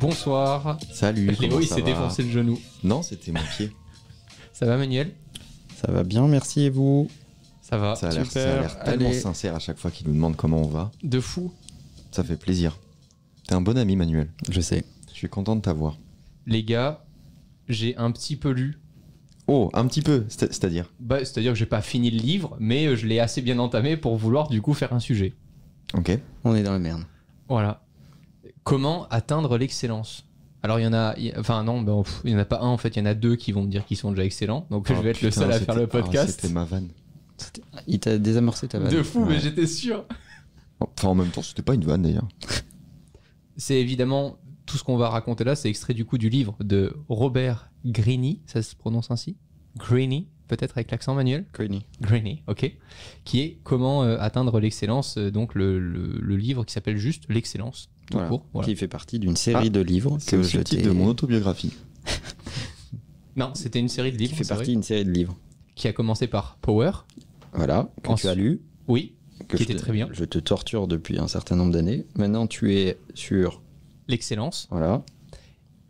Bonsoir. Salut. Léo, il s'est défoncé le genou. Non, c'était mon pied. Ça va, Manuel Ça va bien, merci et vous Ça va. Ça a l'air tellement sincère à chaque fois qu'il nous demande comment on va. De fou. Ça fait plaisir. T'es un bon ami, Manuel. Je sais. Je suis content de t'avoir. Les gars, j'ai un petit peu lu. Oh, un petit peu, c'est-à-dire bah, C'est-à-dire que j'ai pas fini le livre, mais euh, je l'ai assez bien entamé pour vouloir du coup faire un sujet. Ok. On est dans la merde. Voilà. Comment atteindre l'excellence alors il y en a, enfin non, ben, il y en a pas un en fait, il y en a deux qui vont me dire qu'ils sont déjà excellents. Donc oh, je vais être le seul à faire le ah, podcast. c'était ma vanne. Il t'a désamorcé ta vanne. De fou, mais j'étais sûr. Oh, enfin en même temps, c'était pas une vanne d'ailleurs. C'est évidemment tout ce qu'on va raconter là, c'est extrait du coup du livre de Robert Greeny, ça se prononce ainsi Greeny peut-être avec l'accent manuel Greeny. Greeny, ok. Qui est Comment euh, atteindre l'excellence, euh, donc le, livre qui s'appelle juste L'excellence, tout court. Qui fait partie d'une série ah, de livres C'est je le titre de mon autobiographie. non, c'était une série de livres. Qui fait partie d'une série de livres. Qui a commencé par Power. Voilà, Quand tu as lu. Oui, que qui était très bien. Je te torture depuis un certain nombre d'années. Maintenant, tu es sur. L'excellence. Voilà.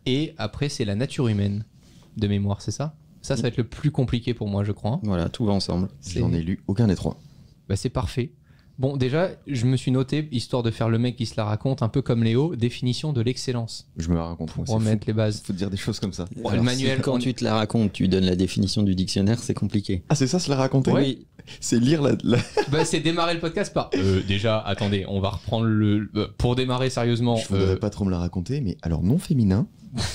Et après, c'est La nature humaine, de mémoire, c'est ça ça, ça va être le plus compliqué pour moi, je crois. Voilà, tout va ensemble. J'en ai lu aucun des trois. Bah, c'est parfait. Bon, déjà, je me suis noté, histoire de faire le mec qui se la raconte, un peu comme Léo, définition de l'excellence. Je me la raconte. Pour remettre les bases. Faut dire des choses comme ça. le manuel. Quand tu te la racontes, tu donnes la définition du dictionnaire, c'est compliqué. Ah, c'est ça, se la raconter Oui. C'est lire la. Bah, c'est démarrer le podcast par. Euh, déjà, attendez, on va reprendre le. Euh, pour démarrer sérieusement. Je voudrais euh, pas trop me la raconter, mais alors non féminin.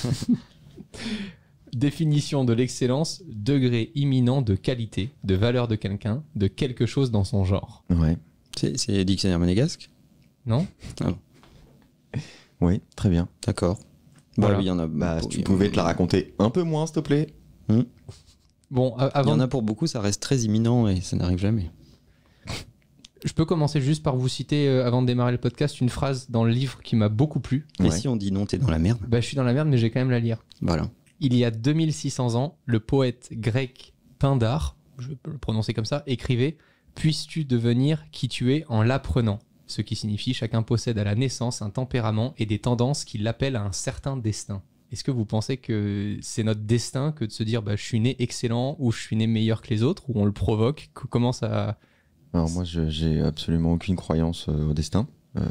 Définition de l'excellence, degré imminent de qualité, de valeur de quelqu'un, de quelque chose dans son genre. Ouais. C'est dictionnaire monégasque Non ah Oui, très bien. D'accord. Bah, voilà. y en a. Bah, tu pouvais te la raconter un peu moins, s'il te plaît. Hmm. Bon, avant. Il y en a pour beaucoup, ça reste très imminent et ça n'arrive jamais. Je peux commencer juste par vous citer, euh, avant de démarrer le podcast, une phrase dans le livre qui m'a beaucoup plu. Mais si on dit non, t'es dans la merde. Bah, je suis dans la merde, mais j'ai quand même la lire. Voilà il y a 2600 ans, le poète grec Pindar, je peux le prononcer comme ça, écrivait Puisses-tu devenir qui tu es en l'apprenant Ce qui signifie chacun possède à la naissance un tempérament et des tendances qui l'appellent à un certain destin. Est-ce que vous pensez que c'est notre destin que de se dire bah, je suis né excellent ou je suis né meilleur que les autres ou on le provoque Comment ça. Alors moi, j'ai absolument aucune croyance euh, au destin. Euh,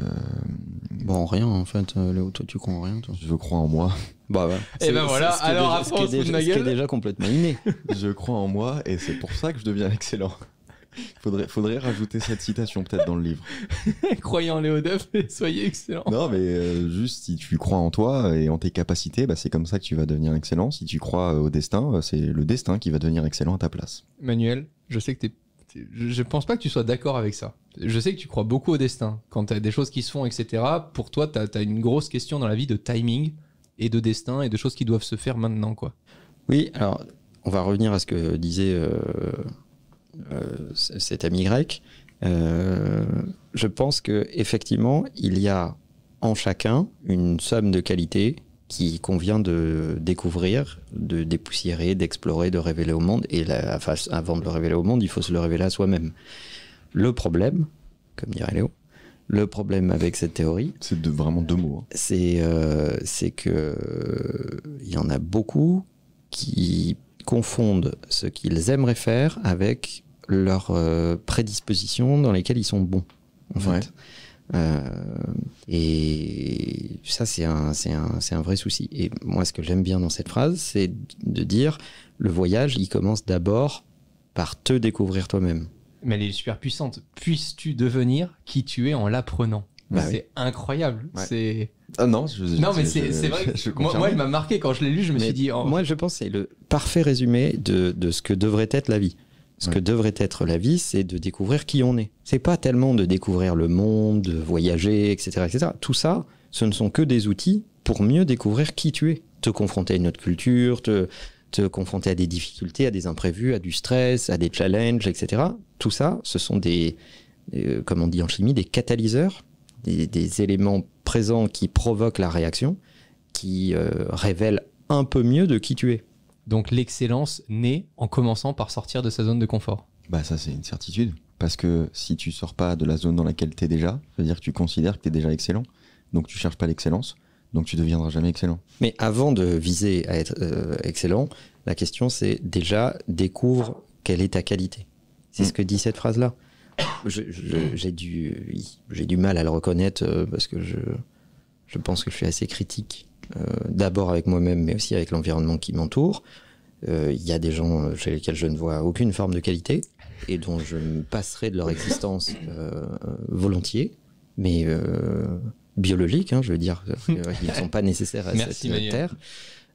bon, rien en fait, euh, Léo, toi tu crois en rien. Je crois en moi. Bah Et eh ben voilà, alors Ce qui déjà complètement inné. je crois en moi et c'est pour ça que je deviens excellent. Faudrait, faudrait rajouter cette citation peut-être dans le livre. Croyez en Léo Duff et soyez excellent. Non, mais euh, juste si tu crois en toi et en tes capacités, bah, c'est comme ça que tu vas devenir excellent. Si tu crois au destin, c'est le destin qui va devenir excellent à ta place. Manuel, je sais que tu es je pense pas que tu sois d'accord avec ça. Je sais que tu crois beaucoup au destin. Quand tu as des choses qui se font, etc., pour toi, tu as, une grosse question dans la vie de timing et de destin et de choses qui doivent se faire maintenant. quoi. Oui, alors on va revenir à ce que disait euh, euh, cet ami grec. Euh, je pense que effectivement, il y a en chacun une somme de qualité qui convient de découvrir, de dépoussiérer, d'explorer, de révéler au monde. Et la, avant de le révéler au monde, il faut se le révéler à soi-même. Le problème, comme dirait Léo, le problème avec cette théorie, c'est de, vraiment deux mots. Hein. C'est qu'il euh, que il y en a beaucoup qui confondent ce qu'ils aimeraient faire avec leurs euh, prédispositions dans lesquelles ils sont bons. En fait. Euh, et ça, c'est un, un, un vrai souci. Et moi, ce que j'aime bien dans cette phrase, c'est de dire le voyage, il commence d'abord par te découvrir toi-même. Mais elle est super puissante. Puisses-tu devenir qui tu es en l'apprenant bah C'est incroyable. C'est. Ah non, mais c'est vrai. moi, il m'a marqué quand je l'ai lu. Je me suis dit. Oh. Moi, je pense c'est le parfait résumé de, ce que devrait être la vie. Ce que devrait être la vie, c'est de découvrir qui on est. C'est pas tellement de découvrir le monde, de voyager, etc., etc. Tout ça, ce ne sont que des outils pour mieux découvrir qui tu es. Te confronter à une autre culture, te, te confronter à des difficultés, à des imprévus, à du stress, à des challenges, etc. Tout ça, ce sont des, euh, comme on dit en chimie, des catalyseurs, des, éléments présents qui provoquent la réaction, qui euh, révèlent un peu mieux de qui tu es. Donc l'excellence naît en commençant par sortir de sa zone de confort. Bah ça c'est une certitude, parce que si tu sors pas de la zone dans laquelle tu es déjà, cest à dire que tu considères que tu es déjà excellent, donc tu cherches pas l'excellence, donc tu deviendras jamais excellent. Mais avant de viser à être euh, excellent, la question c'est déjà découvre quelle est ta qualité. C'est mm. ce que dit cette phrase-là. J'ai du, du mal à le reconnaître euh, parce que je, je pense que je suis assez critique euh, d'abord avec moi-même, mais aussi avec l'environnement qui m'entoure. Euh, il y a des gens euh, chez lesquels je ne vois aucune forme de qualité et dont je me passerai de leur existence volontiers, mais biologique, hein, je veux dire, ils ne sont pas nécessaires à cette terre.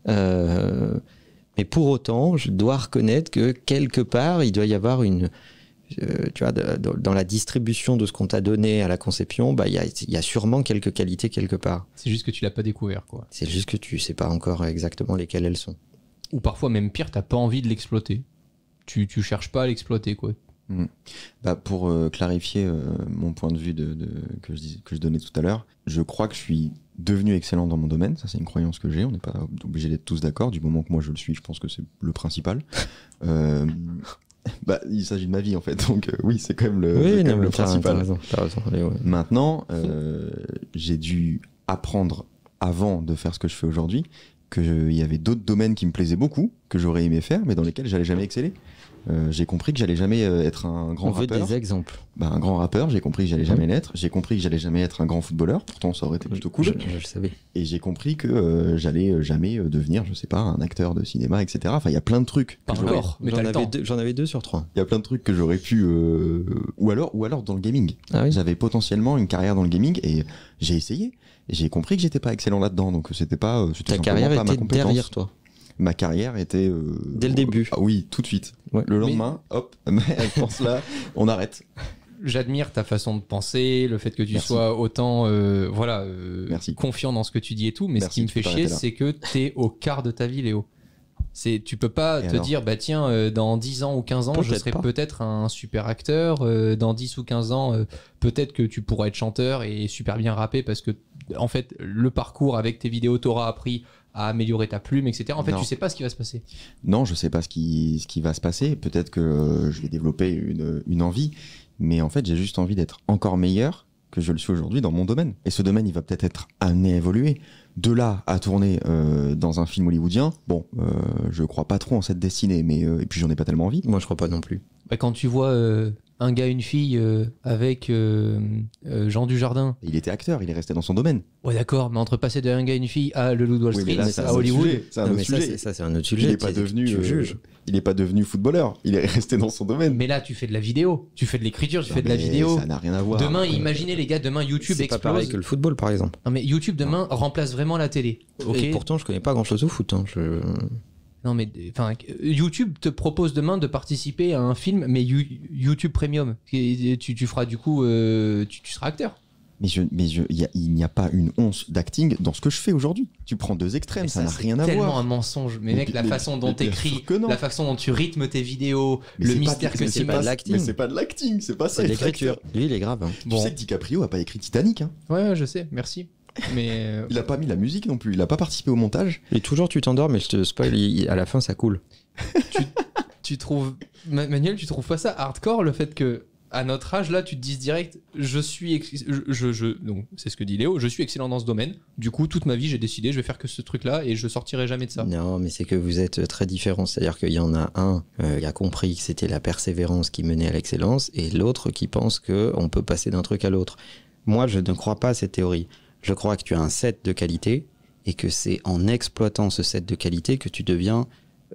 mais pour autant, je dois reconnaître que quelque part, il doit y avoir une, euh, tu vois, dans la distribution de ce qu'on t'a donné à la conception, bah, il bah, y, a, y, a, sûrement quelques qualités quelque part. C'est juste que tu l'as pas découvert, quoi. C'est juste que tu sais pas encore exactement lesquelles elles sont. Ou parfois, même pire, t'as pas envie de l'exploiter. Tu, tu cherches pas à l'exploiter, quoi. Mm. Bah pour euh, clarifier euh, mon point de vue que, je que je donnais tout à l'heure, je crois que je suis devenu excellent dans mon domaine. Ça, c'est une croyance que j'ai. On n'est pas obligé d'être tous d'accord. Du moment que moi je le suis, je pense que c'est le principal. Bah, il s'agit de ma vie en fait, donc euh, oui, c'est quand même le, principal. raison, Maintenant, euh, j'ai dû apprendre avant de faire ce que je fais aujourd'hui, qu'il y avait d'autres domaines qui me plaisaient beaucoup, que j'aurais aimé faire, mais dans lesquels j'allais jamais exceller. Euh, j'ai compris que j'allais jamais euh, être un grand rappeur. veut des exemples. Bah, un grand rappeur, j'ai compris que j'allais mmh. jamais l'être. J'ai compris que j'allais jamais être un grand footballeur. Pourtant, ça aurait été plutôt cool. Je, savais. Et j'ai compris que euh, j'allais jamais devenir, je sais pas, un acteur de cinéma, etc. Enfin, il y a plein de trucs. Par alors, j'en avais, deux, avais deux sur trois. Il y a plein de trucs que j'aurais pu, ou alors, ou alors dans le gaming. Ah J'avais potentiellement une carrière dans le gaming et j'ai essayé j'ai compris que j'étais pas excellent là-dedans, donc c'était pas. Euh, ta carrière était ma derrière toi. Ma carrière était. Euh, Dès le début. Ah oui, tout de suite. Le lendemain, hop, elle pense là, on arrête. J'admire ta façon de penser, le fait que tu sois autant euh, voilà confiant dans ce que tu dis et tout. Mais ce qui me fait chier, c'est que es au quart de ta vie, Léo. C'est, tu peux pas te dire, bah tiens, euh, dans 10 ans ou 15 ans, je serai peut-être un super acteur. Euh, dans 10 ou 15 ans, euh, peut-être que tu pourras être chanteur et super bien rapper parce que, en fait, le parcours avec tes vidéos t'aura appris à améliorer ta plume, etc. En fait, tu sais pas ce qui va se passer. Non, je sais pas ce qui, ce qui va se passer. Peut-être que je vais développer une envie, mais en fait, j'ai juste envie d'être encore meilleur que je le suis aujourd'hui dans mon domaine. Et ce domaine, il va peut-être être amené à évoluer. De là à tourner euh, dans un film hollywoodien, bon, je euh, je crois pas trop en cette destinée, mais euh, et puis j'en ai pas tellement envie. Moi, je crois pas non plus. Bah, quand tu vois un gars, une fille euh, avec euh, euh, Jean Dujardin. Il était acteur, il est resté dans son domaine. Ouais, d'accord, mais entre passer de un gars, une fille à Le Loup de Wall Street, à Hollywood. C'est un autre sujet. Ça, c'est un autre sujet. Il n'est pas, devenu, est pas devenu footballeur, il est resté dans son domaine. Mais là, tu fais de la vidéo, tu fais de l'écriture, tu fais de la vidéo. Ça n'a rien à voir. Demain, imaginez les gars, demain YouTube explose. C'est pas pareil que le football, par exemple. Non, mais YouTube demain remplace vraiment la télé. Et pourtant, je connais pas grand chose au foot. Hein, je... Non, mais enfin, YouTube te propose demain de participer à un film, mais YouTube Premium. tu, feras du coup, euh, tu, seras acteur. Mais, je, mais je, il n'y a pas une once d'acting dans ce que je fais aujourd'hui. Tu prends deux extrêmes, ça n'a rien à voir. C'est tellement un mensonge. Mais, mec, la façon dont tu t'écris, la façon dont tu rythmes tes vidéos, le mystère que c'est pas, de l'acting. Mais c'est pas de l'acting, c'est pas ça. l'écriture. Lui, il est grave. Bon. Hein. Tu sais que DiCaprio a pas écrit Titanic. Hein. ouais, je sais. Merci. Mais Il a pas mis la musique non plus, il a pas participé au montage. Et toujours tu t'endors, mais je te spoil, à la fin ça coule. tu, trouves. Manuel, tu trouves pas ça hardcore le fait que. À notre âge, là, tu te dises direct, je suis, je, donc c'est ce que dit Léo, je suis excellent dans ce domaine. Du coup, toute ma vie, j'ai décidé, je vais faire que ce truc-là et je sortirai jamais de ça. Non, mais c'est que vous êtes très différents. C'est-à-dire qu'il y en a un euh, qui a compris que c'était la persévérance qui menait à l'excellence et l'autre qui pense que on peut passer d'un truc à l'autre. Moi, je ne crois pas à cette théorie. Je crois que tu as un set de qualité et que c'est en exploitant ce set de qualité que tu deviens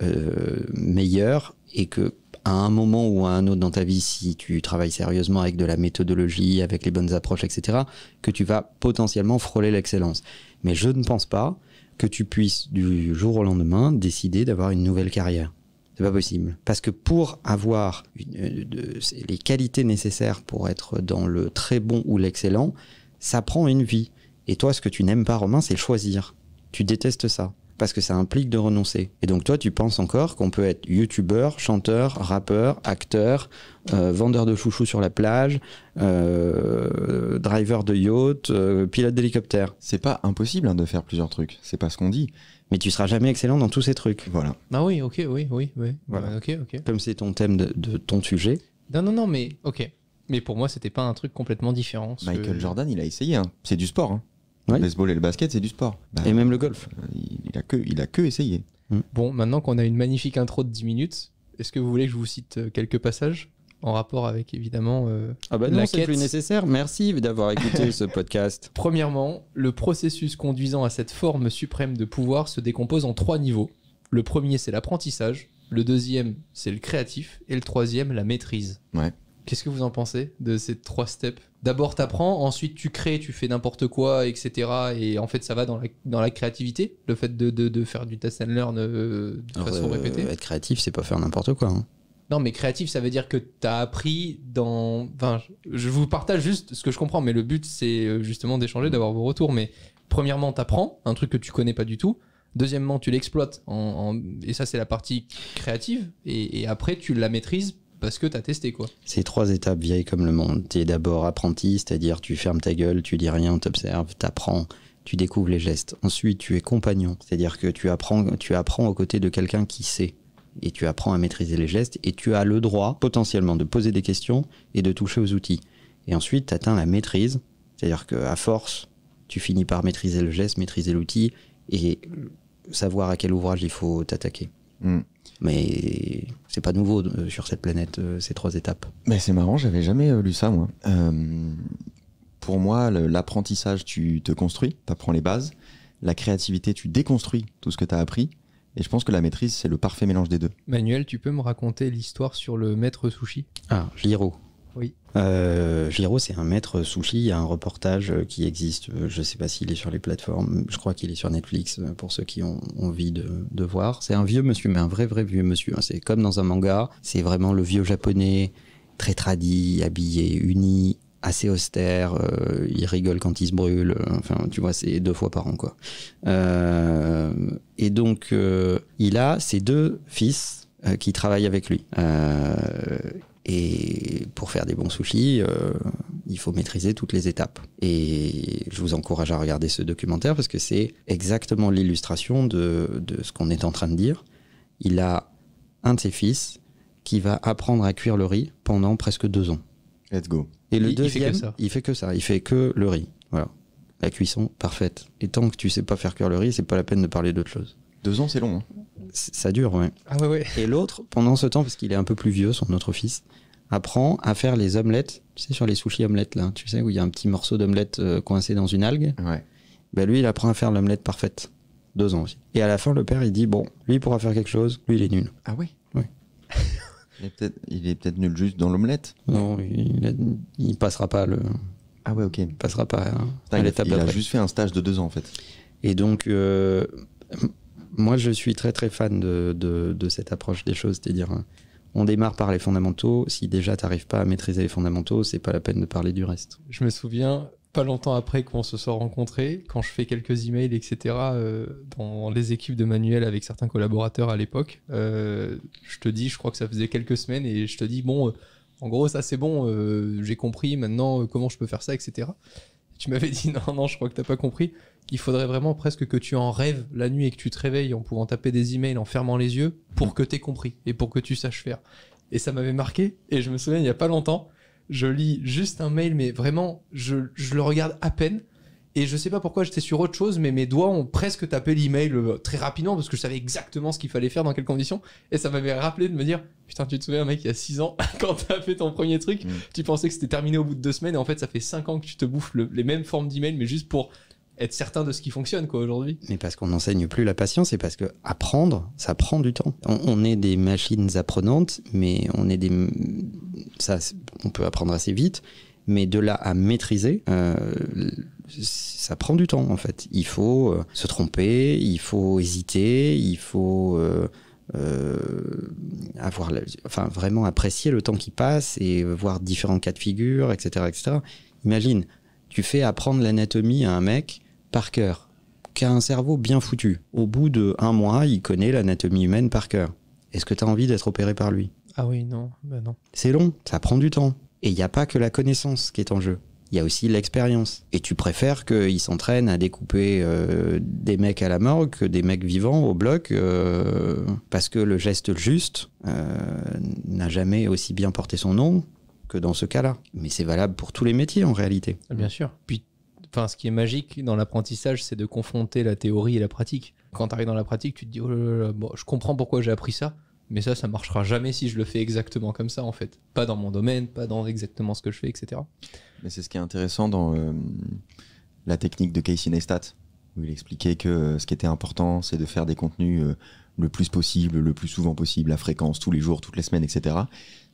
euh, meilleur et que à un moment ou à un autre dans ta vie, si tu travailles sérieusement avec de la méthodologie, avec les bonnes approches, etc., que tu vas potentiellement frôler l'excellence. Mais je ne pense pas que tu puisses du jour au lendemain décider d'avoir une nouvelle carrière. C'est pas possible. Parce que pour avoir euh, de, les qualités nécessaires pour être dans le très bon ou l'excellent, ça prend une vie. Et toi, ce que tu n'aimes pas, Romain, c'est choisir. Tu détestes ça. Parce que ça implique de renoncer. Et donc toi, tu penses encore qu'on peut être youtubeur, chanteur, rappeur, acteur, euh, vendeur de chouchous sur la plage, euh, driver de yacht, euh, pilote d'hélicoptère. C'est pas impossible hein, de faire plusieurs trucs. C'est pas ce qu'on dit. Mais tu seras jamais excellent dans tous ces trucs. Voilà. Ah oui, ok, oui, oui, oui. Voilà. Ok, Comme c'est ton thème de, ton sujet. Non, non, non, mais ok. Mais pour moi, c'était pas un truc complètement différent. Michael Jordan, il a essayé. Hein. C'est du sport. Hein. Le baseball et le basket, c'est du sport. Bah, et même le golf. Il a que, il a que essayé. Mm. Bon, maintenant qu'on a une magnifique intro de 10 minutes, est-ce que vous voulez que je vous cite euh, quelques passages en rapport avec évidemment euh, ah bah non, plus nécessaire. Merci d'avoir écouté ce podcast. Premièrement, le processus conduisant à cette forme suprême de pouvoir se décompose en trois niveaux. Le premier, c'est l'apprentissage. Le deuxième, c'est le créatif. Et le troisième, la maîtrise. Ouais. Qu'est-ce que vous en pensez de ces trois steps d'abord t'apprends, ensuite tu crées, tu fais n'importe quoi, etc. Et en fait, ça va dans la, dans la créativité, le fait de, faire du test and learn euh, de façon euh, répétée. Être créatif, c'est pas faire n'importe quoi. Hein. Non, mais créatif, ça veut dire que tu as appris dans. Enfin, je vous partage juste ce que je comprends, mais le but, c'est euh, justement d'échanger, d'avoir vos retours. Mais premièrement, tu apprends un truc que tu connais pas du tout. Deuxièmement, tu l'exploites, en, et ça, c'est la partie créative. et après, tu la maîtrises parce que tu as testé quoi. C'est trois étapes vieilles comme le monde. Tu es d'abord apprenti, c'est-à-dire tu fermes ta gueule, tu dis rien, tu t'apprends, tu découvres les gestes. Ensuite, tu es compagnon, c'est-à-dire que tu apprends, tu apprends aux côtés de quelqu'un qui sait. Et tu apprends à maîtriser les gestes et tu as le droit potentiellement de poser des questions et de toucher aux outils. Et ensuite, tu atteins la maîtrise, c'est-à-dire qu'à force, tu finis par maîtriser le geste, maîtriser l'outil et savoir à quel ouvrage il faut t'attaquer. Hmm. Mais c'est pas nouveau euh, sur cette planète, euh, ces trois étapes. Mais c'est marrant, j'avais jamais euh, lu ça, moi. pour moi, l'apprentissage, tu te construis, tu apprends les bases. La créativité, tu déconstruis tout ce que tu as appris. Et je pense que la maîtrise, c'est le parfait mélange des deux. Manuel, tu peux me raconter l'histoire sur le maître sushi Ah, Jiro. Oui. Euh, Giro, c'est un maître sushi. Il y a un reportage euh, qui existe. Euh, je ne sais pas s'il est sur les plateformes. Je crois qu'il est sur Netflix euh, pour ceux qui ont envie de, voir. C'est un vieux monsieur, mais un vrai, vrai vieux monsieur. Hein. C'est comme dans un manga. C'est vraiment le vieux japonais, très tradit, habillé, uni, assez austère, il rigole quand il se brûle, enfin tu vois c'est deux fois par an quoi. et donc il a ses deux fils qui travaillent avec lui. Et pour faire des bons sushis, euh, il faut maîtriser toutes les étapes. Et je vous encourage à regarder ce documentaire parce que c'est exactement l'illustration de, ce qu'on est en train de dire. Il a un de ses fils qui va apprendre à cuire le riz pendant presque deux ans. Let's go. Et le deuxième, il fait, que ça. il fait que ça. Il fait que le riz. Voilà. La cuisson parfaite. Et tant que tu sais pas faire cuire le riz, c'est pas la peine de parler d'autre chose. Deux ans, c'est long. Hein. Ça dure, ouais. Ah ouais, ouais. Et l'autre, pendant ce temps, parce qu'il est un peu plus vieux, son autre fils, apprend à faire les omelettes. Tu sais, sur les sushis omelettes, là, tu sais, où il y a un petit morceau d'omelette euh, coincé dans une algue. Ouais. Ben lui, il apprend à faire l'omelette parfaite. Deux ans aussi. Et à la fin, le père, il dit Bon, lui, il pourra faire quelque chose, lui, il est nul. Ah oui Oui. il est peut-être nul juste dans l'omelette Non, il, passera pas le. Ah ouais, ok. passera pas à l'étape Il a juste fait un stage de deux ans, en fait. Et donc. Euh, moi, je suis très très fan de, cette approche des choses, c'est-à-dire euh, on démarre par les fondamentaux. Si déjà tu n'arrives pas à maîtriser les fondamentaux, c'est pas la peine de parler du reste. Je me souviens pas longtemps après qu'on se soit rencontrés, quand je fais quelques emails, etc., euh, dans les équipes de manuel avec certains collaborateurs à l'époque, euh, je te dis, je crois que ça faisait quelques semaines, et je te dis, bon, en gros, ça c'est bon, j'ai compris, maintenant comment je peux faire ça, etc. Tu m'avais dit non, non, je crois que t'as pas compris. qu'il faudrait vraiment presque que tu en rêves la nuit et que tu te réveilles en pouvant taper des emails en fermant les yeux pour mm. que t'aies compris et pour que tu saches faire. Et ça m'avait marqué. Et je me souviens, il y a pas longtemps, je lis juste un mail, mais vraiment, je, je le regarde à peine et je sais pas pourquoi j'étais sur autre chose, mais mes doigts ont presque tapé l'email euh, très rapidement parce que je savais exactement ce qu'il fallait faire, dans quelles conditions. Et ça m'avait rappelé de me dire Putain, tu te souviens, mec, il y a 6 ans, quand t'as fait ton premier truc, mm. tu pensais que c'était terminé au bout de deux semaines. Et en fait, ça fait cinq ans que tu te bouffes les mêmes formes d'email, mais juste pour être certain de ce qui fonctionne quoi aujourd'hui. Mais parce qu'on n'enseigne plus la patience et parce que apprendre, ça prend du temps. On, est des machines apprenantes, mais on est des ça, on peut apprendre assez vite, mais de là à maîtriser, euh, ça prend du temps en fait. Il faut euh, se tromper, il faut hésiter, il faut euh, euh, avoir, enfin vraiment apprécier le temps qui passe et voir différents cas de figure, etc., etc. Imagine, tu fais apprendre l'anatomie à un mec par cœur, qui a un cerveau bien foutu. Au bout de un mois, il connaît l'anatomie humaine par cœur. Est-ce que tu as envie d'être opéré par lui Ah oui, non, ben non. C'est long, ça prend du temps. Et il n'y a pas que la connaissance qui est en jeu il y a aussi l'expérience. Et tu préfères qu'ils s'entraînent à découper euh, des mecs à la morgue que des mecs vivants au bloc, euh, parce que le geste juste euh, n'a jamais aussi bien porté son nom que dans ce cas-là. Mais c'est valable pour tous les métiers en réalité. Ah, bien sûr. Puis, enfin, ce qui est magique dans l'apprentissage, c'est de confronter la théorie et la pratique. Quand tu arrives dans la pratique, tu te dis, oh je comprends pourquoi j'ai appris ça mais ça, ça marchera jamais si je le fais exactement comme ça, en fait. Pas dans mon domaine, pas dans exactement ce que je fais, etc. Mais c'est ce qui est intéressant dans euh, la technique de Casey Neistat, où il expliquait que euh, ce qui était important, c'est de faire des contenus euh, le plus possible, le plus souvent possible, à fréquence, tous les jours, toutes les semaines, etc.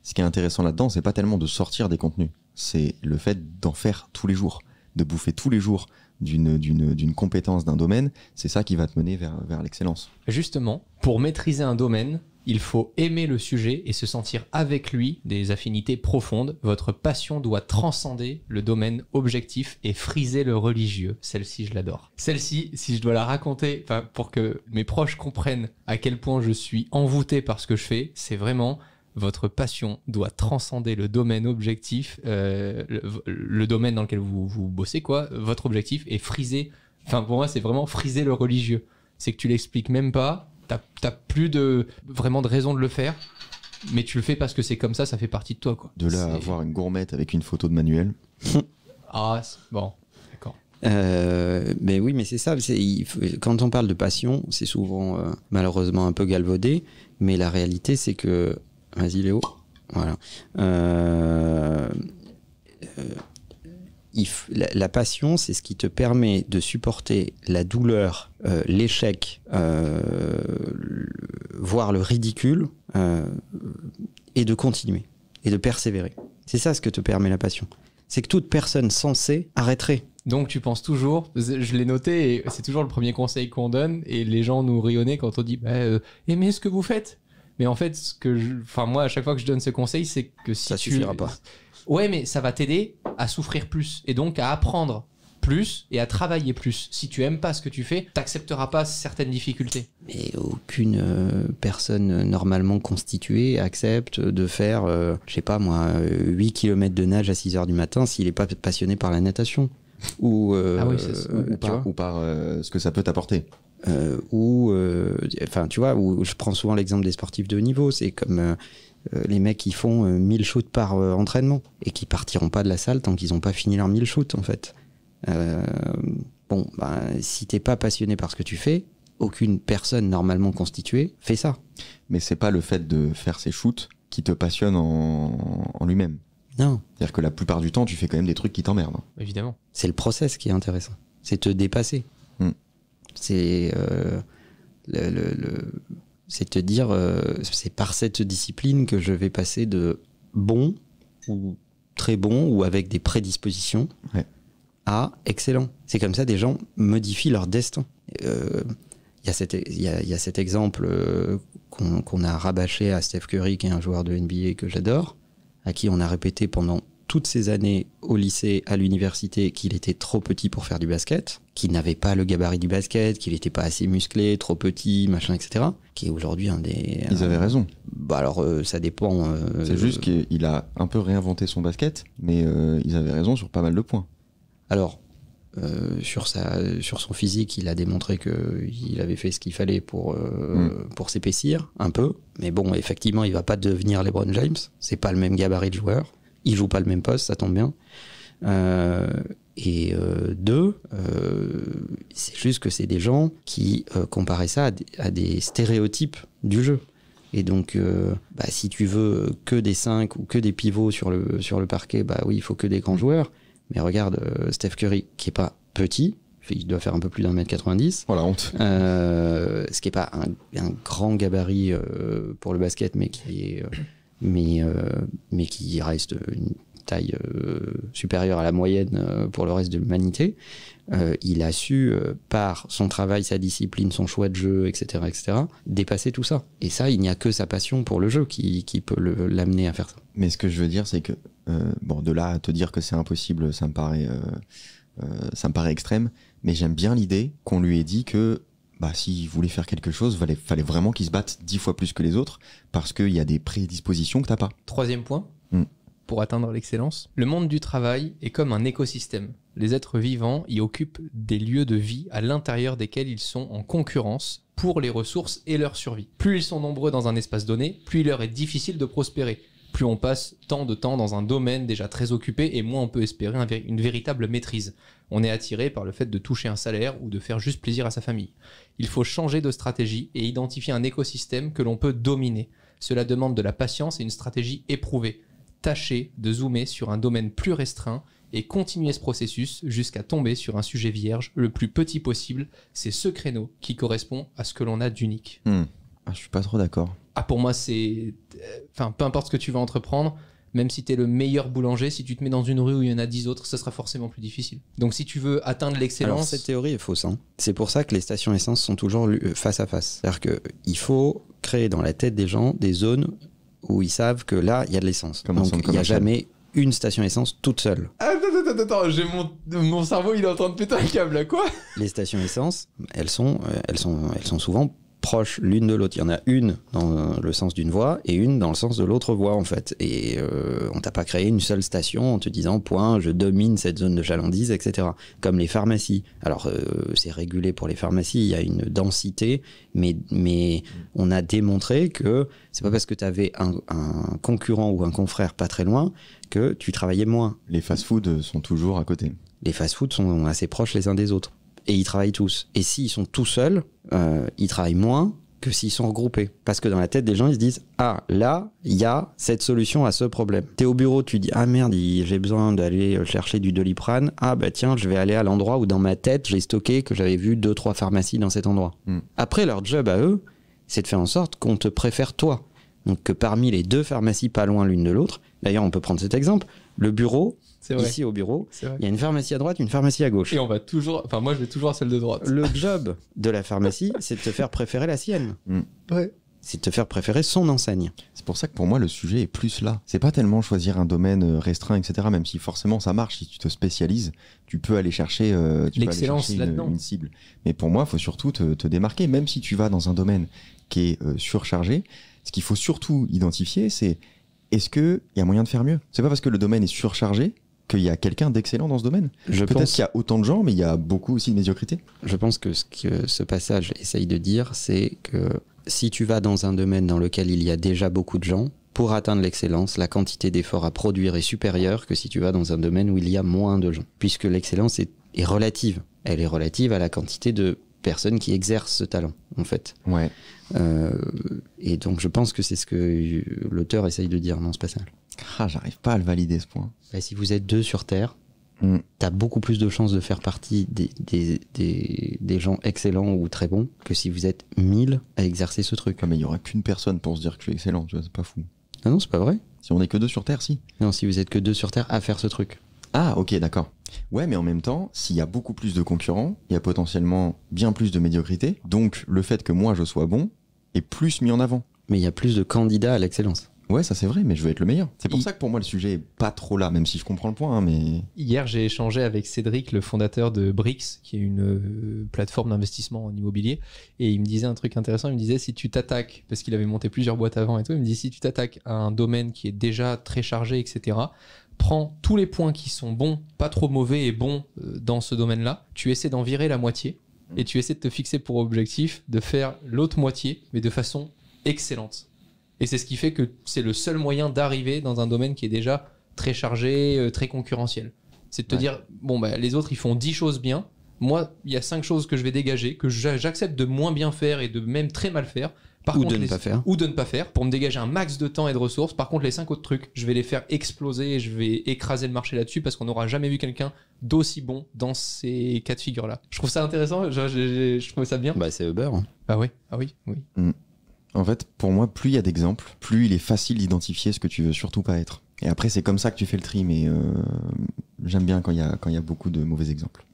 Ce qui est intéressant là-dedans, c'est pas tellement de sortir des contenus, c'est le fait d'en faire tous les jours, de bouffer tous les jours d'une compétence, d'un domaine, c'est ça qui va te mener vers, vers l'excellence. Justement, pour maîtriser un domaine, il faut aimer le sujet et se sentir avec lui des affinités profondes. Votre passion doit transcender le domaine objectif et friser le religieux. Celle-ci, je l'adore. Celle-ci, si je dois la raconter, pour que mes proches comprennent à quel point je suis envoûté par ce que je fais, c'est vraiment votre passion doit transcender le domaine objectif, euh, le, domaine dans lequel vous, vous bossez, quoi. Votre objectif est friser. Enfin, pour moi, c'est vraiment friser le religieux. C'est que tu l'expliques même pas, t'as plus de vraiment de raison de le faire mais tu le fais parce que c'est comme ça, ça fait partie de toi. Quoi. De là à avoir une gourmette avec une photo de Manuel. ah, bon, d'accord. mais euh, ben oui, mais c'est ça. quand on parle de passion, c'est souvent euh, malheureusement un peu galvaudé, mais la réalité, c'est que. Vas-y, Léo. Voilà. Euh, euh la, passion, c'est ce qui te permet de supporter la douleur, euh, l'échec, euh, voire le ridicule, euh, et de continuer, et de persévérer. C'est ça ce que te permet la passion. C'est que toute personne sensée arrêterait. Donc tu penses toujours, je l'ai noté, c'est toujours le premier conseil qu'on donne, et les gens nous rionnaient quand on dit bah, eh, aimez ce que vous faites. Mais en fait, ce que enfin moi, à chaque fois que je donne ce conseil, c'est que si ça suffira pas. Ouais, mais ça va t'aider à souffrir plus et donc à apprendre plus et à travailler plus. Si tu aimes pas ce que tu fais, tu n'accepteras pas certaines difficultés. Mais aucune euh, personne normalement constituée accepte de faire, euh, je sais pas moi, 8 euh, km de nage à 6 heures du matin s'il n'est pas passionné par la natation. Ou, ah par, ce que ça peut t'apporter. ou, enfin, tu vois, où je prends souvent l'exemple des sportifs de haut niveau, c'est comme euh, les mecs qui font 1000 euh, shoots par euh, entraînement et qui partiront pas de la salle tant qu'ils n'ont pas fini leurs 1000 shoots en fait. bon, bah, si t'es pas passionné par ce que tu fais, aucune personne normalement constituée fait ça. Mais c'est pas le fait de faire ces shoots qui te passionne en, lui-même. Non. C'est-à-dire que la plupart du temps, tu fais quand même des trucs qui t'emmerdent. Hein. Évidemment. C'est le process qui est intéressant. C'est te dépasser. Hmm. C'est le, le, c'est te dire, euh, c'est par cette discipline que je vais passer de bon ou très bon ou avec des prédispositions à excellent. C'est comme ça des gens modifient leur destin. Il euh, y, e, y, a, y, a, cet exemple euh, qu'on a rabâché à Steph Curry, qui est un joueur de NBA que j'adore, à qui on a répété pendant toutes ces années au lycée, à l'université, qu'il était trop petit pour faire du basket, qu'il n'avait pas le gabarit du basket, qu'il n'était pas assez musclé, trop petit, machin, etc. Qui est aujourd'hui un des. Ils avaient raison. Bah alors, euh, ça dépend. Euh, C'est juste qu'il a un peu réinventé son basket, mais euh, ils avaient raison sur pas mal de points. Alors, sur, sa, sur son physique, il a démontré qu'il avait fait ce qu'il fallait pour, mm. pour s'épaissir un peu. Mais bon, effectivement, il va pas devenir LeBron James. C'est pas le même gabarit de joueur ils jouent pas le même poste, ça tombe bien. Euh, et euh, deux, euh, c'est juste que c'est des gens qui comparaient ça à des, stéréotypes du jeu. Et donc, bah, si tu veux que des 5 ou que des pivots sur le, sur le parquet, bah oui, il faut que des grands joueurs. Mais regarde, Steph Curry, qui est pas petit, il doit faire un peu plus d'un mètre 90. Voilà, honte. ce qui n'est pas un, grand gabarit pour le basket, mais qui est mais, euh, mais qui reste une taille euh, supérieure à la moyenne euh, pour le reste de l'humanité. il a su, par son travail, sa discipline, son choix de jeu, etc., etc., dépasser tout ça. Et ça, il n'y a que sa passion pour le jeu qui, qui peut l'amener à faire ça. Mais ce que je veux dire, c'est que, bon, de là à te dire que c'est impossible, ça me paraît, ça me paraît extrême, mais j'aime bien l'idée qu'on lui ait dit que bah, s'ils voulaient faire quelque chose, fallait, fallait vraiment qu'ils se battent dix fois plus que les autres parce qu'il y a des prédispositions que t'as pas. Troisième point, hmm. pour atteindre l'excellence, le monde du travail est comme un écosystème. Les êtres vivants y occupent des lieux de vie à l'intérieur desquels ils sont en concurrence pour les ressources et leur survie. Plus ils sont nombreux dans un espace donné, plus il leur est difficile de prospérer plus on passe tant de temps dans un domaine déjà très occupé et moins on peut espérer une véritable maîtrise. On est attiré par le fait de toucher un salaire ou de faire juste plaisir à sa famille. Il faut changer de stratégie et identifier un écosystème que l'on peut dominer. Cela demande de la patience et une stratégie éprouvée. Tâcher de zoomer sur un domaine plus restreint et continuer ce processus jusqu'à tomber sur un sujet vierge le plus petit possible. C'est ce créneau qui correspond à ce que l'on a d'unique. Je hmm. Ah, je suis pas trop d'accord ah, pour moi, c'est. Enfin, peu importe ce que tu vas entreprendre, même si tu es le meilleur boulanger, si tu te mets dans une rue où il y en a 10 autres, ça sera forcément plus difficile. Donc si tu veux atteindre l'excellence... Cette théorie est fausse. Hein. C'est pour ça que les stations essence sont toujours euh, face à face. C'est-à-dire qu'il faut créer dans la tête des gens des zones où ils savent que là, il y a de l'essence. Donc il n'y a jamais une station essence toute seule. Ah, attends, attends, attends, j'ai mon, cerveau, il est en train de péter un câble, à quoi Les stations essence, elles sont, euh, elles sont, elles sont souvent proches l'une de l'autre. Il y en a une dans le sens d'une voie et une dans le sens de l'autre voie, en fait. Et euh, on t'a pas créé une seule station en te disant, point, je domine cette zone de chalandise, etc. Comme les pharmacies. Alors, euh, c'est régulé pour les pharmacies, il y a une densité, mais, mais on a démontré que c'est pas parce que tu avais un, un concurrent ou un confrère pas très loin que tu travaillais moins. Les fast-foods sont toujours à côté. Les fast-foods sont assez proches les uns des autres et ils travaillent tous. Et s'ils sont tout seuls, euh, ils travaillent moins que s'ils sont regroupés. Parce que dans la tête des gens, ils se disent Ah, là, il y a cette solution à ce problème. T'es au bureau, tu dis Ah merde, j'ai besoin d'aller euh, chercher du doliprane. Ah bah tiens, je vais aller à l'endroit où dans ma tête, j'ai stocké que j'avais vu deux, trois pharmacies dans cet endroit. Hmm. Après, leur job à eux, c'est de faire en sorte qu'on te préfère toi. Donc que parmi les deux pharmacies pas loin l'une de l'autre, d'ailleurs, on peut prendre cet exemple le bureau, ici au bureau. Il y a une pharmacie à droite, une pharmacie à gauche. Et on va toujours. Enfin, moi, je vais toujours à celle de droite. Le job de la pharmacie, c'est de te faire préférer la sienne. Hmm. Ouais c'est de te faire préférer son enseigne. C'est pour ça que pour moi, le sujet est plus là. C'est pas tellement choisir un domaine euh, restreint, etc. Même si forcément ça marche, si tu te spécialises, tu peux aller chercher, L'excellence euh, peux aller une, cible. Mais pour moi, il faut surtout te, démarquer, même si tu vas dans un domaine qui est euh, surchargé. Ce qu'il faut surtout identifier, c'est est-ce qu'il y a moyen de faire mieux C'est pas parce que le domaine est surchargé qu'il y a quelqu'un d'excellent dans ce domaine Je Peut-être pense... qu'il y a autant de gens, mais il y a beaucoup aussi de médiocrité. Je pense que ce que ce passage essaye de dire, c'est que si tu vas dans un domaine dans lequel il y a déjà beaucoup de gens, pour atteindre l'excellence, la quantité d'efforts à produire est supérieure que si tu vas dans un domaine où il y a moins de gens, puisque l'excellence est, relative. Elle est relative à la quantité de personnes qui exercent ce talent, en fait. Ouais. Euh, et donc, je pense que c'est ce que l'auteur essaye de dire dans ce passage. Ah, j'arrive pas à le valider ce point. Bah, si vous êtes deux sur Terre, hmm. t'as beaucoup plus de chances de faire partie des, des, gens excellents ou très bons que si vous êtes mille à exercer ce truc. Ah, mais il y aura qu'une personne pour se dire que je suis excellent, tu vois, c'est pas fou. Ah non, c'est pas vrai. Si on est que deux sur Terre, si. Non, si vous êtes que deux sur Terre à faire ce truc. Ah, ok, d'accord. Ouais, mais en même temps, s'il y a beaucoup plus de concurrents, il y a potentiellement bien plus de médiocrité. Donc, le fait que moi je sois bon est plus mis en avant. Mais il y a plus de candidats à l'excellence. Ouais, ça c'est vrai, mais je veux être le meilleur. C'est pour ça que pour moi le sujet est pas trop là, même si je comprends le point. Hein, mais hier j'ai échangé avec Cédric, le fondateur de Brix, qui est une euh, plateforme d'investissement en immobilier, et il me disait un truc intéressant. Il me disait si tu t'attaques, parce qu'il avait monté plusieurs boîtes avant et tout, il me dit si tu t'attaques à un domaine qui est déjà très chargé, etc. Prends tous les points qui sont bons, pas trop mauvais et bons euh, dans ce domaine-là. Tu essaies d'en virer la moitié et tu essaies de te fixer pour objectif de faire l'autre moitié, mais de façon excellente. Et c'est ce qui fait que c'est le seul moyen d'arriver dans un domaine qui est déjà très chargé, euh, très concurrentiel. C'est de te dire, bon, bah, les autres, ils font 10 choses bien. Moi, il y a 5 choses que je vais dégager, que j'accepte de moins bien faire et de même très mal faire. Par ou de ne pas faire. Ou de ne pas faire, pour me dégager un max de temps et de ressources. Par contre, les 5 autres trucs, je vais les faire exploser et je vais écraser le marché là-dessus parce qu'on n'aura jamais vu quelqu'un d'aussi bon dans ces cas de figure-là. Je trouve ça intéressant, je, trouve ça bien. Bah, c'est Uber. Hein. Ah oui, ah oui, oui. Mm. En fait, pour moi, plus il y a d'exemples, plus il est facile d'identifier ce que tu veux surtout pas être. Et après, c'est comme ça que tu fais le tri, mais euh, j'aime bien quand il y, a, beaucoup de mauvais exemples.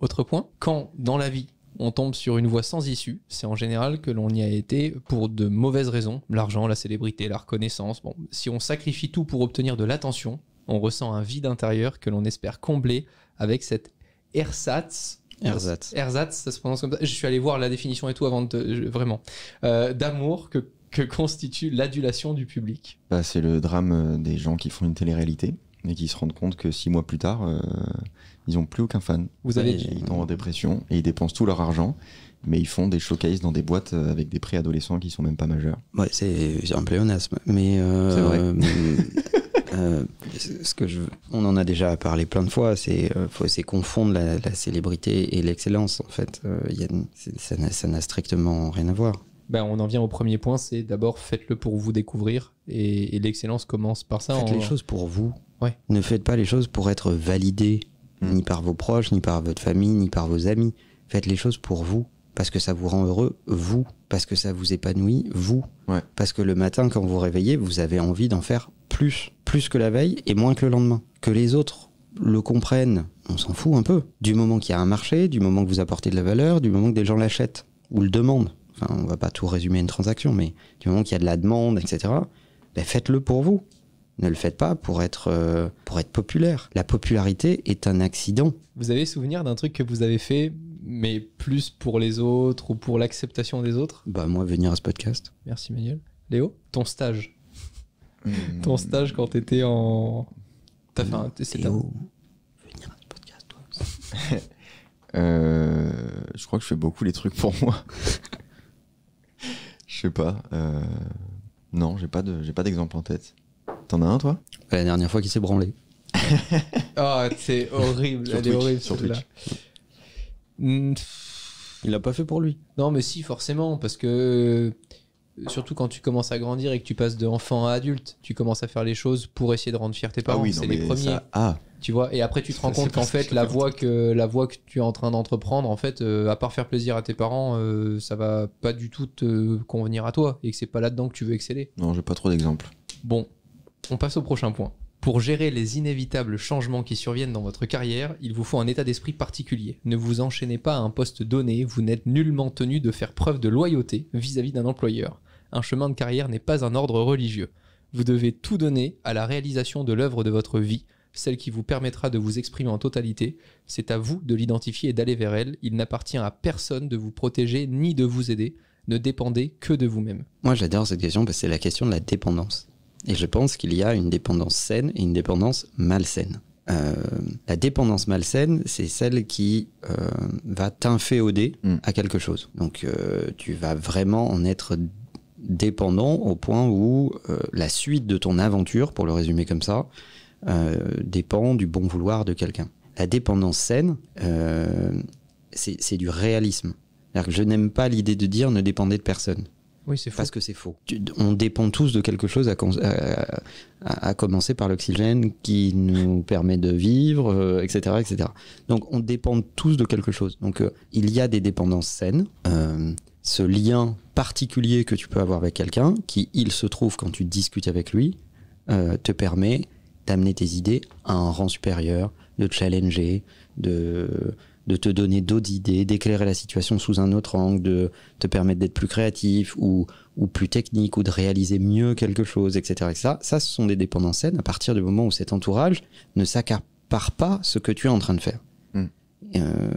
Autre point, quand dans la vie, on tombe sur une voie sans issue, c'est en général que l'on y a été pour de mauvaises raisons, l'argent, la célébrité, la reconnaissance. si on sacrifie tout pour obtenir de l'attention, on ressent un vide intérieur que l'on espère combler avec cette ersatz Erzat. Ersatz, ça se prononce comme ça. Je suis allé voir la définition et tout avant de. Vraiment. Euh, d'amour que, que constitue l'adulation du public. Bah, c'est le drame euh, des gens qui font une télé-réalité et qui se rendent compte que six mois plus tard, euh, ils n'ont plus aucun fan. Vous avez... Ils tombent en dépression et ils dépensent tout leur argent mais ils font des showcases dans des boîtes euh, avec des adolescents qui sont même pas majeurs. Ouais, c'est un pléonasme. Mais euh, c'est vrai. Euh, ce que je, on en a déjà parlé plein de fois, c'est confondre la, célébrité et l'excellence en fait. ça n'a strictement rien à voir. Ben, on en vient au premier point, c'est d'abord faites-le pour vous découvrir et, l'excellence commence par ça. Faites les choses pour vous. Ouais. Ne faites pas les choses pour être validé hmm. ni par vos proches, ni par votre famille, ni par vos amis. Faites les choses pour vous parce que ça vous rend heureux, vous, parce que ça vous épanouit, vous. Parce que le matin, quand vous réveillez, vous avez envie d'en faire plus, plus que la veille et moins que le lendemain. Que les autres le comprennent, on s'en fout un peu. Du moment qu'il y a un marché, du moment que vous apportez de la valeur, du moment que des gens l'achètent ou le demandent. Enfin, on va pas tout résumer une transaction, mais du moment qu'il y a de la demande, etc., ben, faites-le pour vous. Ne le faites pas euh, pour être populaire. La popularité est un accident. Vous avez souvenir d'un truc que vous avez fait mais plus pour les autres ou pour l'acceptation des autres Bah moi, venir à ce podcast. Merci Manuel. Léo, ton stage hmm. Ton stage quand t'étais en... T'as fait un... Léo, venir à ce podcast, toi euh, je crois que je fais beaucoup les trucs pour moi. je sais pas. Euh, non, j'ai pas d'exemple en tête. T'en as un, toi La dernière fois qu'il s'est branlé. oh, c'est horrible, elle est horrible, celle-là. Hmm. Il l'a pas fait pour lui. Non, mais si, forcément, parce que euh, surtout quand tu commences à grandir et que tu passes de enfant à adulte, tu commences à faire les choses pour essayer de rendre fier tes ah parents. oui, c'est les premiers. Ah. Tu vois, et après tu te rends compte qu'en fait, la voie que, la voie que tu es en train d'entreprendre, en fait, euh, à part faire plaisir à tes parents, euh, ça va pas du tout te convenir à toi et que c'est pas là-dedans que tu veux exceller. Non, j'ai pas trop d'exemples. Bon, on passe au prochain point. Pour gérer les inévitables changements qui surviennent dans votre carrière, il vous faut un état d'esprit particulier. Ne vous enchaînez pas à un poste donné, vous n'êtes nullement tenu de faire preuve de loyauté vis-à-vis d'un employeur. Un chemin de carrière n'est pas un ordre religieux. Vous devez tout donner à la réalisation de l'œuvre de votre vie, celle qui vous permettra de vous exprimer en totalité. C'est à vous de l'identifier et d'aller vers elle. Il n'appartient à personne de vous protéger ni de vous aider. Ne dépendez que de vous-même. Moi j'adore cette question parce que c'est la question de la dépendance. Et je pense qu'il y a une dépendance saine et une dépendance malsaine. Euh, la dépendance malsaine, c'est celle qui euh, va t'inféoder mm. à quelque chose. Donc euh, tu vas vraiment en être dépendant au point où la suite de ton aventure, pour le résumer comme ça, dépend du bon vouloir de quelqu'un. La dépendance saine, c'est du réalisme. je n'aime pas l'idée de dire ne dépendez de personne. Oui, c'est faux. Parce que c'est faux. On dépend tous de quelque chose, à, commencer par l'oxygène qui nous permet de vivre, etc., euh, etc. Donc on dépend tous de quelque chose. Donc euh, il y a des dépendances saines. Euh, ce lien particulier que tu peux avoir avec quelqu'un, qui il se trouve quand tu discutes avec lui, te permet d'amener tes idées à un rang supérieur, de challenger, de, te donner d'autres idées, d'éclairer la situation sous un autre angle, de te permettre d'être plus créatif ou, plus technique ou de réaliser mieux quelque chose, etc. ça, ce sont des dépendances saines à partir du moment où cet entourage ne s'accapare pas ce que tu es en train de faire. Hmm. Euh,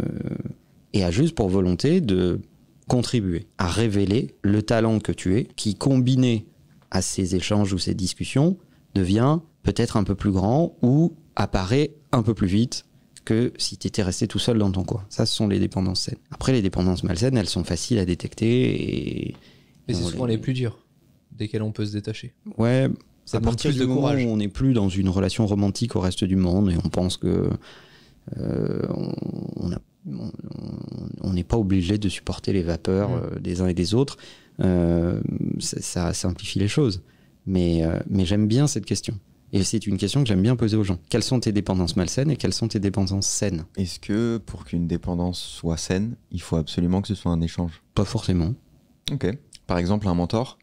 et a juste pour volonté de contribuer à révéler le talent que tu es, qui combiné à ces échanges ou ces discussions devient peut-être un peu plus grand ou apparaît un peu plus vite que si tu étais resté tout seul dans ton coin. Ça, ce sont les dépendances saines. Après, les dépendances malsaines, elles sont faciles à détecter. Mais c'est souvent les... plus dures, desquelles on peut se détacher. Ouais, ça à partir du moment où on n'est plus dans une relation romantique au reste du monde et on pense que euh, on n'est pas obligé de supporter les vapeurs mm. euh, des uns et des autres, euh, ça, simplifie les choses. mais j'aime bien cette question. Et c'est une question que j'aime bien poser aux gens. Quelles sont tes dépendances malsaines et quelles sont tes dépendances saines Est-ce que pour qu'une dépendance soit saine, il faut absolument que ce soit un échange Pas forcément. Ok. Par exemple, un mentor,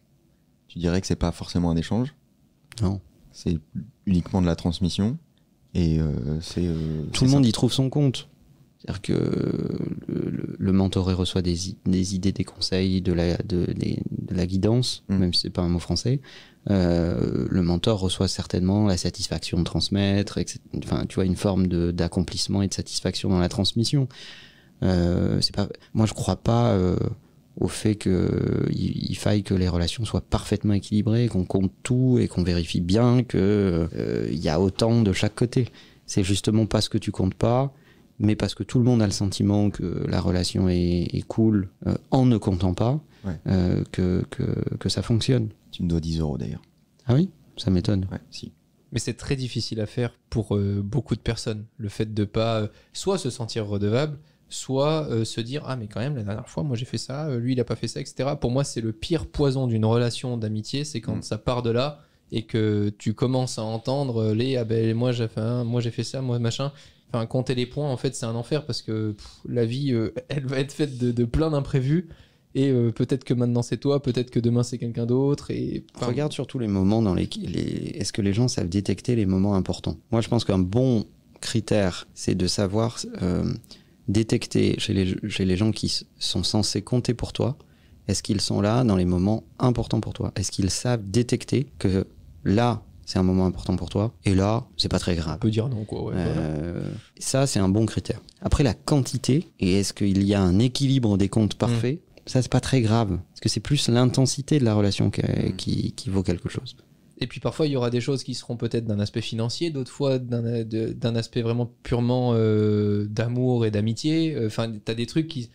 tu dirais que c'est pas forcément un échange Non. C'est uniquement de la transmission et euh, c'est. Euh, Tout le monde y trouve son compte. C'est-à-dire que euh, le, le, reçoit des, idées, des conseils, de la, guidance, mm. même si c'est pas un mot français. Euh, le mentor reçoit certainement la satisfaction de transmettre, enfin, tu vois, une forme d'accomplissement et de satisfaction dans la transmission. Euh, pas, moi, je crois pas au fait qu'il faille que les relations soient parfaitement équilibrées, qu'on compte tout et qu'on vérifie bien qu'il il y a autant de chaque côté. C'est justement pas ce que tu comptes pas mais parce que tout le monde a le sentiment que la relation est, cool euh, en ne comptant pas euh, que, que, ça fonctionne. Tu me dois 10 euros d'ailleurs. Ah oui Ça m'étonne. si. Mais c'est très difficile à faire pour euh, beaucoup de personnes, le fait de pas soit se sentir redevable, soit se dire ah mais quand même la dernière fois moi j'ai fait ça, lui il a pas fait ça, etc. Pour moi c'est le pire poison d'une relation d'amitié, c'est quand mm. ça part de là et que tu commences à entendre les ah ben moi j'ai fait moi j'ai fait ça, moi machin Enfin, compter les points, en fait, c'est un enfer parce que la vie, euh, elle va être faite de, plein d'imprévus. Et euh, peut-être que maintenant c'est toi, peut-être que demain c'est quelqu'un d'autre. Et regarde surtout les moments dans les... Est-ce que les gens savent détecter les moments importants Moi, je pense qu'un bon critère, c'est de savoir euh, détecter chez les, chez les gens qui sont censés compter pour toi. Est-ce qu'ils sont là dans les moments importants pour toi Est-ce qu'ils savent détecter que là, c'est un moment important pour toi. Et là, c'est pas très grave. On peut dire non, quoi. Euh, ça, c'est un bon critère. Après, la quantité, et est-ce qu'il y a un équilibre des comptes mm. parfait Ça, c'est pas très grave. Parce que c'est plus l'intensité de la relation mm. qui, vaut quelque chose. Et puis parfois, il y aura des choses qui seront peut-être d'un aspect financier, d'autres fois d'un aspect vraiment purement euh, d'amour et d'amitié. Enfin, tu as des trucs qui.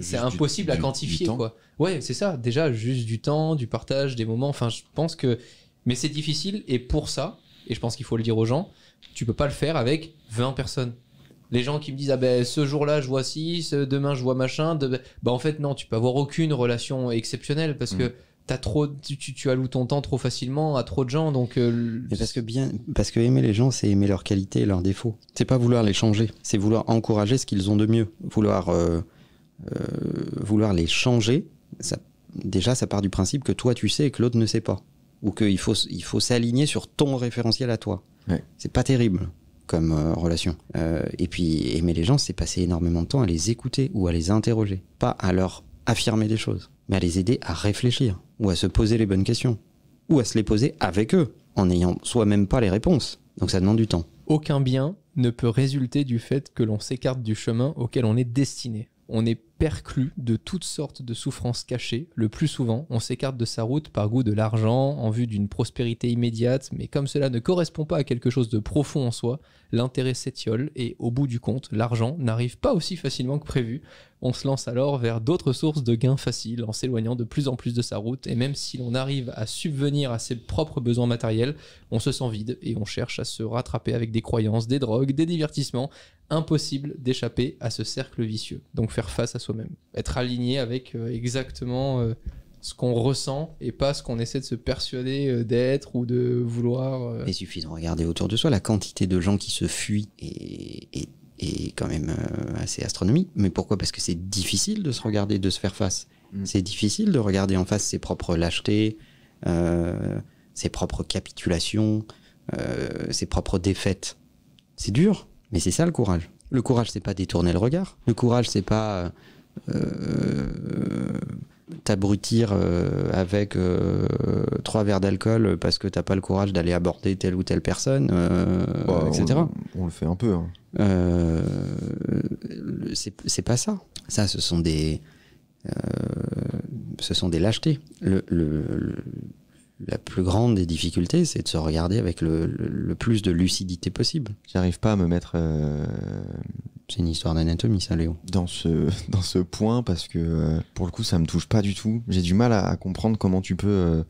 C'est impossible à quantifier, quoi. Ouais, c'est ça. Déjà, juste du temps, du partage, des moments. Enfin, je pense que mais c'est difficile et pour ça, et je pense qu'il faut le dire aux gens, tu peux pas le faire avec 20 personnes. Les gens qui me disent ah ben ce jour-là je vois 6 demain je vois machin, bah en fait non, tu peux avoir aucune relation exceptionnelle parce que mm. as trop tu, alloues ton temps trop facilement à trop de gens donc euh, parce que bien parce que aimer les gens c'est aimer leurs qualités et leurs défauts c'est pas vouloir les changer c'est vouloir encourager ce qu'ils ont de mieux vouloir euh, euh, vouloir les changer ça, déjà ça part du principe que toi tu sais et que l'autre ne sait pas ou qu'il faut, il faut s'aligner sur ton référentiel à toi. C'est pas terrible comme euh, relation. Euh, et puis aimer les gens, c'est passer énormément de temps à les écouter ou à les interroger, pas à leur affirmer des choses, mais à les aider à réfléchir ou à se poser les bonnes questions ou à se les poser avec eux en n'ayant soi-même pas les réponses. Donc ça demande du temps. Aucun bien ne peut résulter du fait que l'on s'écarte du chemin auquel on est destiné. On n'est perclus de toutes sortes de souffrances cachées. Le plus souvent, on s'écarte de sa route par goût de l'argent, en vue d'une prospérité immédiate, mais comme cela ne correspond pas à quelque chose de profond en soi, l'intérêt s'étiole et au bout du compte, l'argent n'arrive pas aussi facilement que prévu. On se lance alors vers d'autres sources de gains faciles en s'éloignant de plus en plus de sa route et même si l'on arrive à subvenir à ses propres besoins matériels, on se sent vide et on cherche à se rattraper avec des croyances, des drogues, des divertissements. Impossible d'échapper à ce cercle vicieux. Donc faire face à même Être aligné avec euh, exactement euh, ce qu'on ressent et pas ce qu'on essaie de se persuader euh, d'être ou de vouloir. Il suffit de regarder autour de soi la quantité de gens qui se fuient et, est quand même assez astronomique. Mais pourquoi Parce que c'est difficile de se regarder, de se faire face. Mm. C'est difficile de regarder en face ses propres lâchetés, ses propres capitulations, ses propres défaites. C'est dur, mais c'est ça le courage. Le courage, c'est pas détourner le regard. Le courage, c'est pas euh, t'abrutir euh, avec euh, trois verres d'alcool parce que t'as pas le courage d'aller aborder telle ou telle personne, bah, etc. On, le fait un peu. Hein. c'est pas ça. Ça, ce sont des, ce sont des lâchetés. le la plus grande des difficultés, c'est de se regarder avec le, plus de lucidité possible. J'arrive pas à me mettre. Euh, c'est une histoire d'anatomie, ça, Léo. Dans ce, dans ce point, parce que euh, pour le coup, ça me touche pas du tout. J'ai du mal à comprendre comment tu peux euh,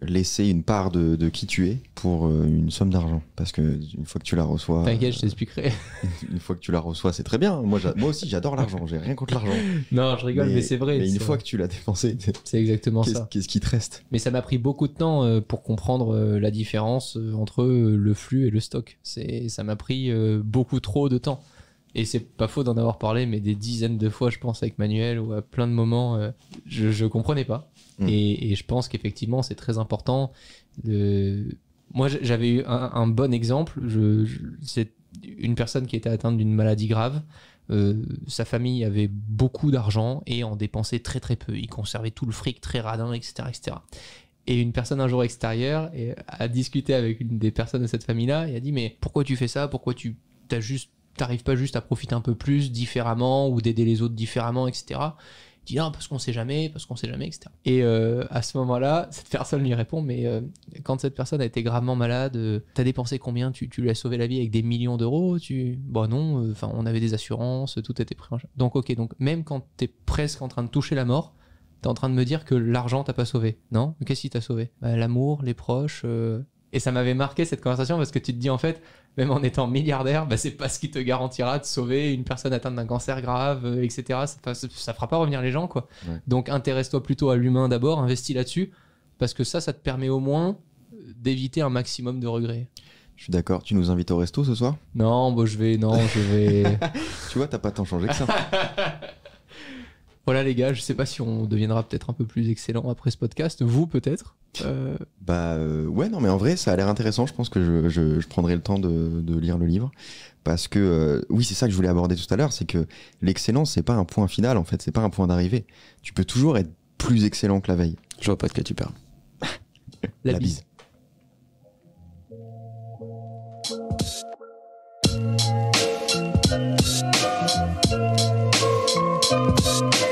laisser une part de, qui tu es pour euh, une somme d'argent. Parce que une fois que tu la reçois. T'inquiète, je euh, t'expliquerai. une fois que tu la reçois, c'est très bien. Moi, moi aussi, j'adore l'argent. J'ai rien contre l'argent. Non, je rigole, mais, c'est vrai. Mais une fois que tu l'as dépensé, c'est exactement ce ça. Qu'est-ce qui te reste Mais ça m'a pris beaucoup de temps euh, pour comprendre la différence entre le flux et le stock. C'est, ça m'a pris beaucoup trop de temps. Et c'est pas faux d'en avoir parlé, mais des dizaines de fois, je pense, avec Manuel ou à plein de moments, je, je comprenais pas. Mm. Et, je pense qu'effectivement, c'est très important. Moi, j'avais eu un, bon exemple. c'est une personne qui était atteinte d'une maladie grave. Euh, sa famille avait beaucoup d'argent et en dépensait très très peu. Il conservait tout le fric très radin, etc. etc. Et une personne un jour extérieure a discuté avec une des personnes de cette famille-là et a dit mais pourquoi tu fais ça Pourquoi tu n'arrives pas juste à profiter un peu plus différemment ou d'aider les autres différemment, etc. Ah, parce qu'on sait jamais, parce qu'on sait jamais, etc. Et euh, à ce moment-là, cette personne lui répond mais euh, quand cette personne a été gravement malade, euh, t'as dépensé combien tu, tu lui as sauvé la vie avec des millions d'euros Tu bon bah non, enfin on avait des assurances, tout était pris Donc ok, donc même quand t'es presque en train de toucher la mort, t'es en train de me dire que l'argent t'a pas sauvé, non Qu'est-ce qui t'a sauvé bah, L'amour, les proches, et ça m'avait marqué cette conversation parce que tu te dis en fait, même en étant milliardaire, bah, c'est pas ce qui te garantira de sauver une personne atteinte d'un cancer grave, euh, etc. Ça, fera pas revenir les gens, quoi. Donc intéresse-toi plutôt à l'humain d'abord, investis là-dessus, parce que ça, ça te permet au moins euh, d'éviter un maximum de regrets. Je suis d'accord. Tu nous invites au resto ce soir Non, bon, bah, je vais, non, je vais. tu vois, t'as pas tant changé que ça. Voilà les gars, je sais pas si on deviendra peut-être un peu plus excellent après ce podcast, vous peut-être euh, Bah euh, ouais, non mais en vrai ça a l'air intéressant, je pense que je, prendrai le temps de, lire le livre. Parce que euh, oui, c'est ça que je voulais aborder tout à l'heure, c'est que l'excellence c'est pas un point final en fait, c'est pas un point d'arrivée. Tu peux toujours être plus excellent que la veille. Je vois pas de quoi tu parles. la, bise.